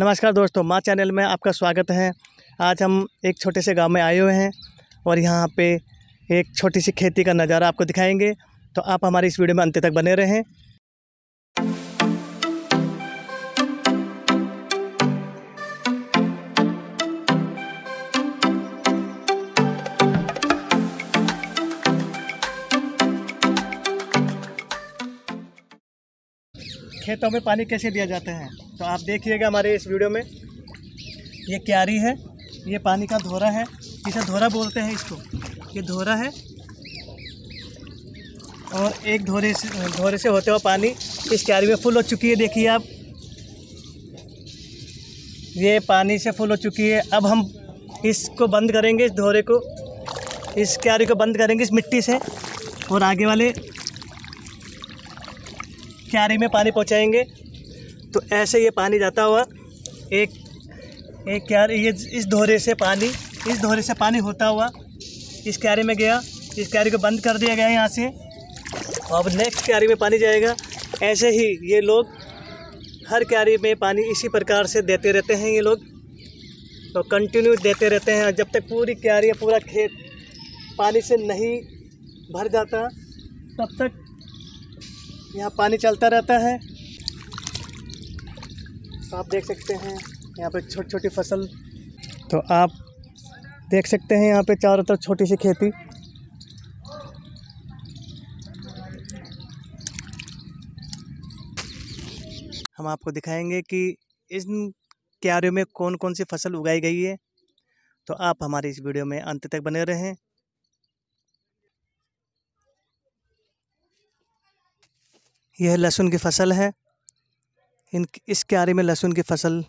नमस्कार दोस्तों माँ चैनल में आपका स्वागत है आज हम एक छोटे से गांव में आए हुए हैं और यहाँ पे एक छोटी सी खेती का नज़ारा आपको दिखाएंगे तो आप हमारी इस वीडियो में अंत तक बने रहें खेतों में पानी कैसे दिया जाता है तो आप देखिएगा हमारे इस वीडियो में ये क्यारी है ये पानी का धोरा है इसे धोरा बोलते हैं इसको ये धोरा है और एक धोरे से धोरे से होते हुआ पानी इस क्यारी में फुल हो चुकी है देखिए आप ये पानी से फुल हो चुकी है अब हम इसको बंद करेंगे इस धोरे को इस क्यारी को बंद करेंगे इस मिट्टी से और आगे वाले क्यारी में पानी पहुँचाएँगे तो ऐसे ये पानी जाता हुआ एक एक क्यारी ये इस धोरे से पानी इस धोरे से पानी होता हुआ इस क्यारी में गया इस क्यारी को बंद कर दिया गया यहाँ से अब नेक्स्ट क्यारी में पानी जाएगा ऐसे ही ये लोग हर क्यारी में पानी इसी प्रकार से देते रहते हैं ये लोग तो कंटिन्यू देते रहते हैं जब तक पूरी क्यारी पूरा खेत पानी से नहीं भर जाता तब तक यहाँ पानी चलता रहता है तो आप देख सकते हैं यहाँ पे छोटी छोटी फसल तो आप देख सकते हैं यहाँ पे चारों तरफ छोटी सी खेती हम आपको दिखाएंगे कि इस क्यारियों में कौन कौन सी फसल उगाई गई है तो आप हमारे इस वीडियो में अंत तक बने रहें यह लहसुन की फ़सल है इन इस क्यारी में लहसुन की फ़सल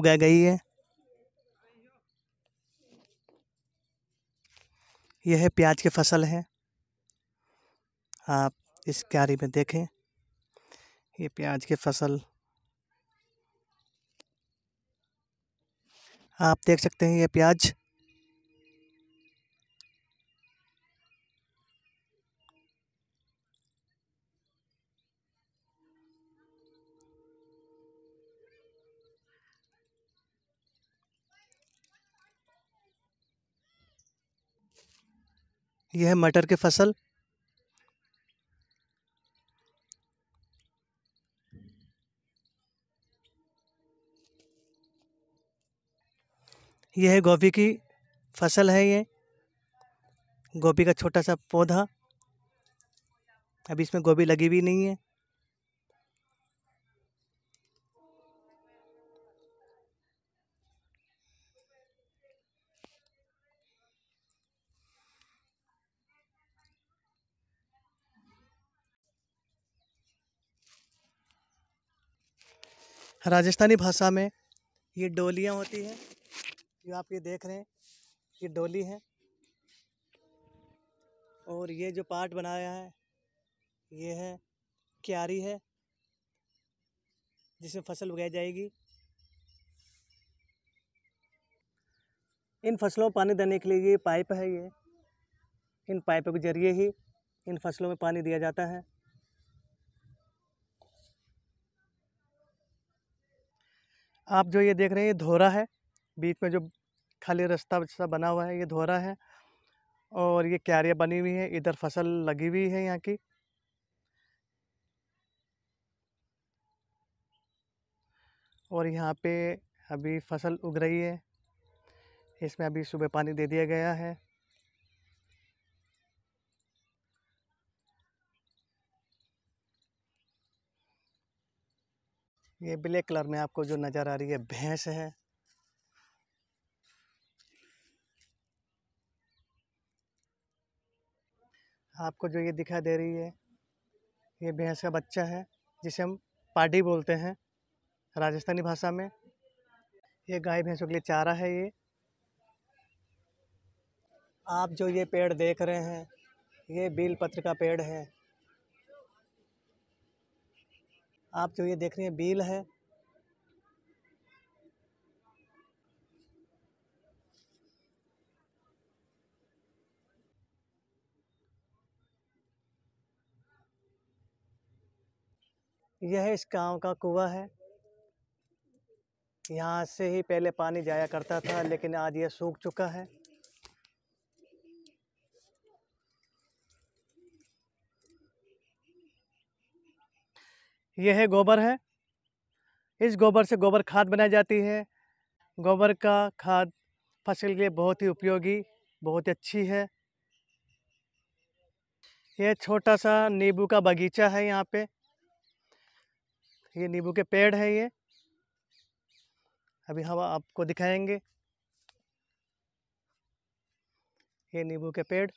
उगा गई है यह प्याज की फसल है आप इस क्यारी में देखें ये प्याज की फसल आप देख सकते हैं ये प्याज यह है मटर की फसल यह है गोभी की फसल है ये गोभी का छोटा सा पौधा अभी इसमें गोभी लगी भी नहीं है राजस्थानी भाषा में ये डोलियाँ होती हैं जो आप ये देख रहे हैं ये डोली है और ये जो पार्ट बनाया है ये है क्यारी है जिसमें फसल उगाई जाएगी इन फसलों में पानी देने के लिए ये पाइप है ये इन पाइपों के ज़रिए ही इन फसलों में पानी दिया जाता है आप जो ये देख रहे हैं ये धोरा है बीच में जो खाली रास्ता वस्ता बना हुआ है ये धोरा है और ये क्यारियाँ बनी हुई हैं इधर फसल लगी हुई है यहाँ की और यहाँ पे अभी फसल उग रही है इसमें अभी सुबह पानी दे दिया गया है ये ब्लैक कलर में आपको जो नज़र आ रही है भैंस है आपको जो ये दिखाई दे रही है ये भैंस का बच्चा है जिसे हम पाडी बोलते हैं राजस्थानी भाषा में ये गाय भैंसों के लिए चारा है ये आप जो ये पेड़ देख रहे हैं ये बिल पत्र का पेड़ है आप जो ये देख रहे हैं बिल है यह इस गांव का कुआ है यहाँ से ही पहले पानी जाया करता था लेकिन आज यह सूख चुका है यह है गोबर है इस गोबर से गोबर खाद बनाई जाती है गोबर का खाद फसल के लिए बहुत ही उपयोगी बहुत ही अच्छी है यह छोटा सा नींबू का बगीचा है यहाँ पे ये नींबू के पेड़ है ये अभी हम आपको दिखाएंगे ये नींबू के पेड़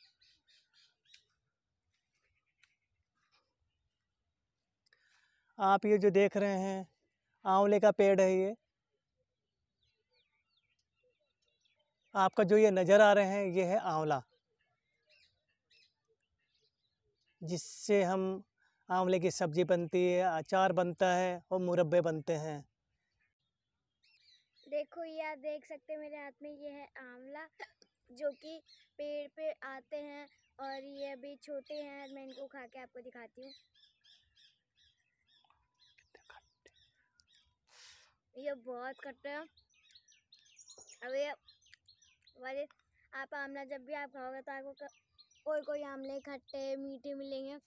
आप ये जो देख रहे हैं आंवले का पेड़ है ये आपका जो ये नज़र आ रहे हैं ये है आंवला जिससे हम आंवले की सब्ज़ी बनती है अचार बनता है और मुरब्बे बनते हैं देखो ये आप देख सकते हैं मेरे हाथ में ये है आंवला जो कि पेड़ पे आते हैं और ये अभी छोटे हैं मैं इनको खा के आपको दिखाती हूँ ये बहुत कट्टे हैं अब ये वाले आप आमला जब भी आप खाओगे तो आपको कोई कोई आमले खट्टे मीठे मिलेंगे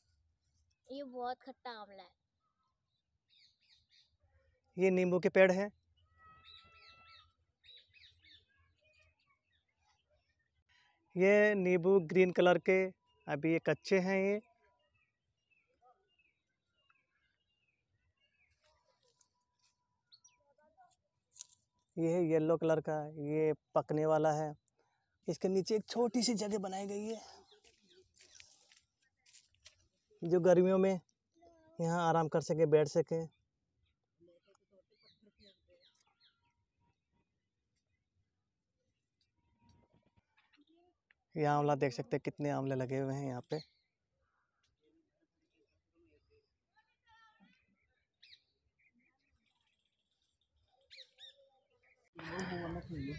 ये बहुत खट्टा आमला है ये नींबू के पेड़ हैं ये नींबू ग्रीन कलर के अभी ये कच्चे हैं ये ये है येलो कलर का ये पकने वाला है इसके नीचे एक छोटी सी जगह बनाई गई है जो गर्मियों में यहाँ आराम कर सकें बैठ सकें ये आंवला देख सकते हैं कितने आंवले लगे हुए हैं यहाँ पे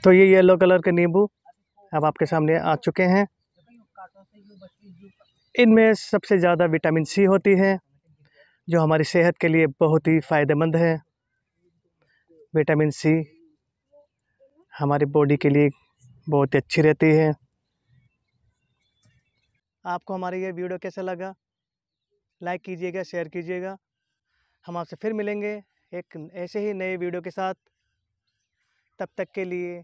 तो ये येलो कलर के नींबू अब आपके सामने आ चुके हैं इनमें सबसे ज़्यादा विटामिन सी होती है जो हमारी सेहत के लिए बहुत ही फ़ायदेमंद है विटामिन सी हमारी बॉडी के लिए बहुत ही अच्छी रहती है आपको हमारी ये वीडियो कैसा लगा लाइक कीजिएगा शेयर कीजिएगा हम आपसे फिर मिलेंगे एक ऐसे ही नए वीडियो के साथ तब तक के लिए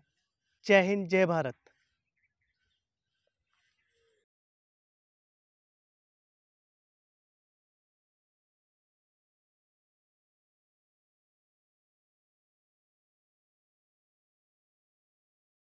जय हिंद जय भारत